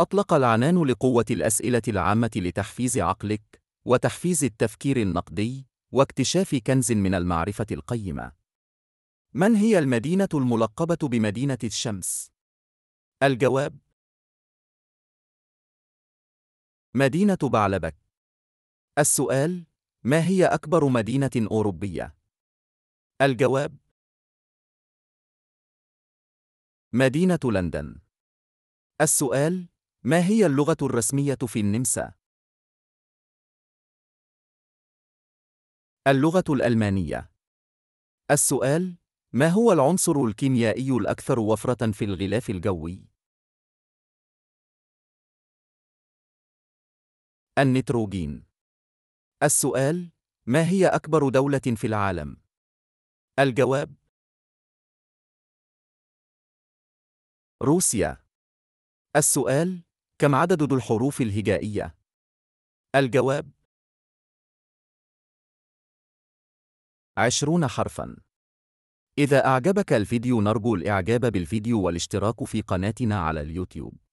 أطلق العنان لقوة الأسئلة العامة لتحفيز عقلك، وتحفيز التفكير النقدي، واكتشاف كنز من المعرفة القيمة. من هي المدينة الملقبة بمدينة الشمس؟ الجواب: مدينة بعلبك. السؤال: ما هي أكبر مدينة أوروبية؟ الجواب: مدينة لندن. السؤال: ما هي اللغة الرسمية في النمسا؟ اللغة الألمانية السؤال: ما هو العنصر الكيميائي الأكثر وفرة في الغلاف الجوي؟ النيتروجين السؤال: ما هي أكبر دولة في العالم؟ الجواب: روسيا السؤال: كم عدد ذو الحروف الهجائية؟ الجواب عشرون حرفاً إذا أعجبك الفيديو نرجو الإعجاب بالفيديو والاشتراك في قناتنا على اليوتيوب